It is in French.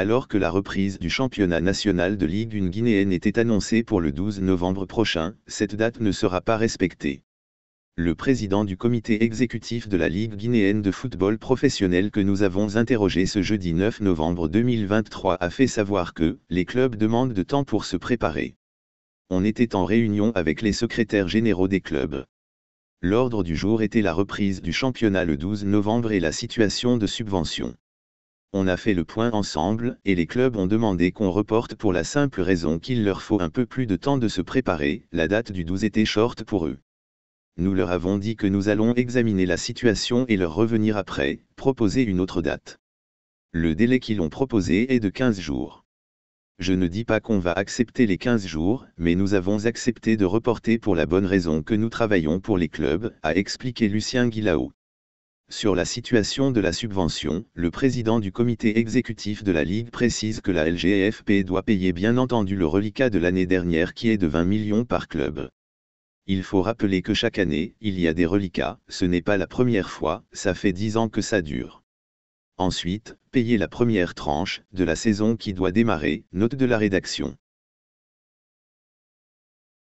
alors que la reprise du championnat national de Ligue 1 guinéenne était annoncée pour le 12 novembre prochain, cette date ne sera pas respectée. Le président du comité exécutif de la Ligue guinéenne de football professionnel que nous avons interrogé ce jeudi 9 novembre 2023 a fait savoir que les clubs demandent de temps pour se préparer. On était en réunion avec les secrétaires généraux des clubs. L'ordre du jour était la reprise du championnat le 12 novembre et la situation de subvention on a fait le point ensemble et les clubs ont demandé qu'on reporte pour la simple raison qu'il leur faut un peu plus de temps de se préparer, la date du 12 était short pour eux. Nous leur avons dit que nous allons examiner la situation et leur revenir après, proposer une autre date. Le délai qu'ils ont proposé est de 15 jours. Je ne dis pas qu'on va accepter les 15 jours, mais nous avons accepté de reporter pour la bonne raison que nous travaillons pour les clubs, a expliqué Lucien Guillao. Sur la situation de la subvention, le président du comité exécutif de la Ligue précise que la LGFP doit payer bien entendu le reliquat de l'année dernière qui est de 20 millions par club. Il faut rappeler que chaque année, il y a des reliquats, ce n'est pas la première fois, ça fait 10 ans que ça dure. Ensuite, payer la première tranche de la saison qui doit démarrer, note de la rédaction.